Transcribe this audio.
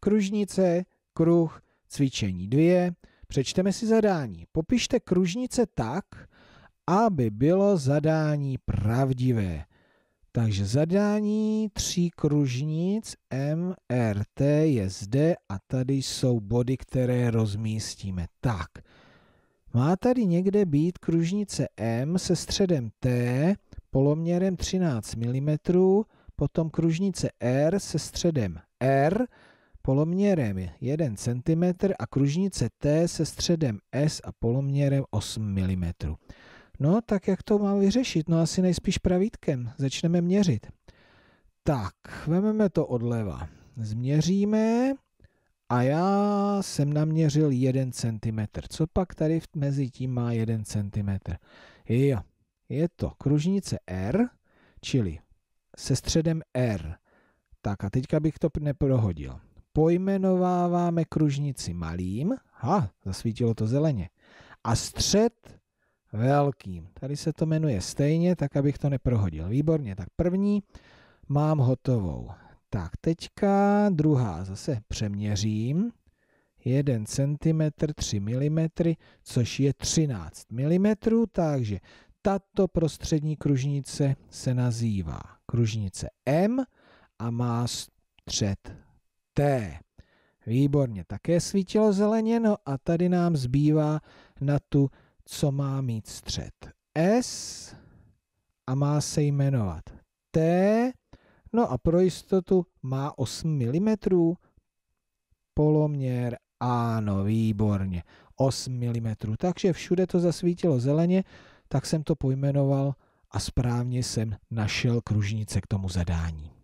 kružnice, kruh, cvičení dvě. Přečteme si zadání. Popište kružnice tak, aby bylo zadání pravdivé. Takže zadání tří kružnic MRT je zde a tady jsou body, které rozmístíme. Tak, má tady někde být kružnice M se středem T, poloměrem 13 mm, potom kružnice R se středem R, poloměrem 1 cm a kružnice T se středem S a poloměrem 8 mm. No, tak jak to mám vyřešit? No asi nejspíš pravítkem. Začneme měřit. Tak, vezmeme to odleva. Změříme a já jsem naměřil 1 cm. Co pak tady mezi tím má 1 cm? Jo, je to kružnice R, čili se středem R. Tak a teďka bych to neprohodil pojmenováváme kružnici malým, ha, zasvítilo to zeleně, a střed velkým. Tady se to jmenuje stejně, tak abych to neprohodil. Výborně, tak první mám hotovou. Tak, teďka druhá zase přeměřím. 1 cm, 3 mm, což je 13 mm, takže tato prostřední kružnice se nazývá kružnice M a má střed T. Výborně, také svítilo zeleně, no a tady nám zbývá na tu, co má mít střed. S a má se jmenovat T, no a pro jistotu má 8 mm, poloměr, ano, výborně, 8 mm, takže všude to zasvítilo zeleně, tak jsem to pojmenoval a správně jsem našel kružnice k tomu zadání.